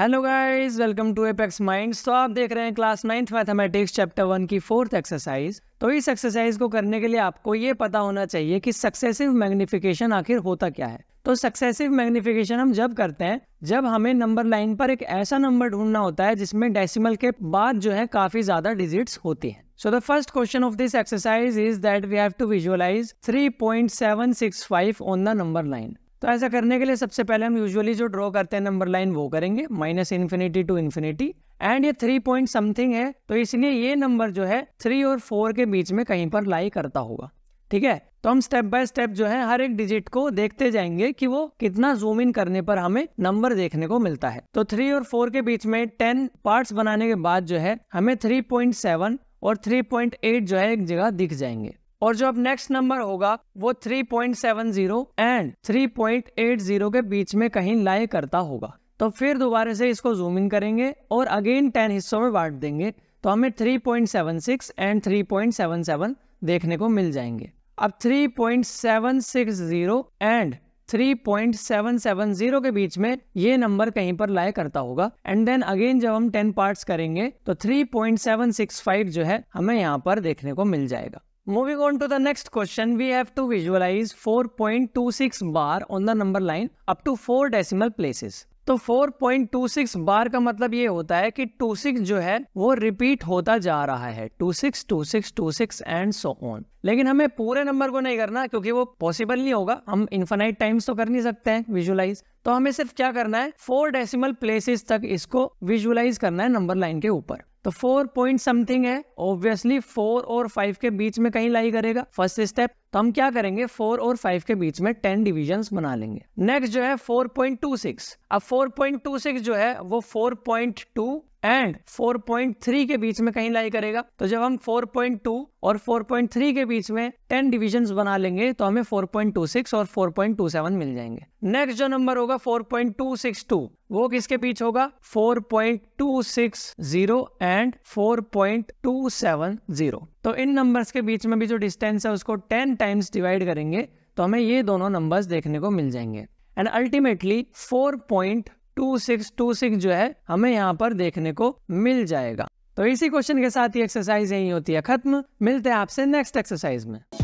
Hello guys welcome to Apex Minds तो आप देख रहे हैं class ninth mathematics chapter one की फोर्थ एक्सरसाइज तो इस एक्सरसाइज को करने के लिए आपको ये पता होना चाहिए कि सक्सेसिव मैग्निफिकेशन आखिर होता क्या है तो सक्सेसिव मैग्निफिकेशन हम जब करते हैं जब हमें नंबर लाइन पर एक ऐसा नंबर ढूंढना होता है जिसमें डेसिमल के बाद जो है काफी ज्यादा डिजिट्स होती हैं so the first question of this exercise is that we have to visualise 3.765 on the number line तो ऐसा करने के लिए सबसे पहले हम यूजुअली जो ड्रॉ करते हैं नंबर लाइन वो करेंगे minus infinity to infinity and ये थ्री पॉइंट समथिंग है तो इसलिए ये नंबर जो है थ्री और फोर के बीच में कहीं पर लाई करता होगा ठीक है तो हम स्टेप बाय स्टेप जो है हर एक डिजिट को देखते जाएंगे कि वो कितना जूम इन करने पर हमें नंबर देखने को मिलता है तो थ्री और फोर के बीच में टेन पार्ट्स बनाने के बाद जो है हमें थ्री पॉइंट सेवन और थ्री पॉइंट एट जो है एक जगह दिख जाएंगे और जो अब नेक्स्ट नंबर होगा वो 3.70 एंड 3.80 के बीच में कहीं लाए करता होगा तो फिर दोबारा से इसको जूम इन करेंगे और अगेन 10 हिस्सों में बांट देंगे तो हमें 3.76 एंड 3.77 देखने को मिल जाएंगे अब 3.760 एंड 3.770 के बीच में ये नंबर कहीं पर लाए करता होगा एंड देन अगेन जब हम 10 पार्ट्स करेंगे तो 3.765 जो है हमें यहाँ पर देखने को मिल जाएगा Moving on to the next question, we have to visualize 4.26 bar on the number line up to 4 decimal places. तो 4.26 बार का मतलब ये होता है कि 26 जो है वो रिपीट होता जा रहा है 26, 26, 26 एंड सो ऑन लेकिन हमें पूरे नंबर को नहीं करना क्योंकि वो पॉसिबल नहीं होगा हम इन्फाइनाइट टाइम्स तो कर नहीं सकते हैं विजुलाइज तो हमें सिर्फ क्या करना है फोर डेसिमल प्लेसेस तक इसको विजुलाइज करना है नंबर लाइन के ऊपर तो फोर पॉइंट समथिंग है ऑब्वियसली फोर और फाइव के बीच में कहीं लाई करेगा फर्स्ट स्टेप तो हम क्या करेंगे फोर और फाइव के बीच में टेन डिविजन बना लेंगे नेक्स्ट जो है फोर पॉइंट टू सिक्स अब फोर पॉइंट टू सिक्स जो है वो फोर पॉइंट टू एंड 4.3 के बीच में कहीं लाई करेगा तो जब हम 4.2 और 4.3 के बीच में 10 डिविजन्स बना लेंगे तो हमें 4.26 और 4.27 मिल जाएंगे नेक्स्ट जो नंबर होगा 4.262 वो किसके बीच होगा 4.260 एंड 4.270 तो इन नंबर्स के बीच में भी जो डिस्टेंस है उसको 10 टाइम्स डिवाइड करेंगे तो हमें ये दोनों नंबर्स देखने को मिल जाएंगे and ultimately four two six two six जो है हमें यहाँ पर देखने को मिल जाएगा तो इसी क्वेश्चन के साथ ही एक्सरसाइज यही होती है खत्म मिलते हैं आपसे नेक्स्ट एक्सरसाइज में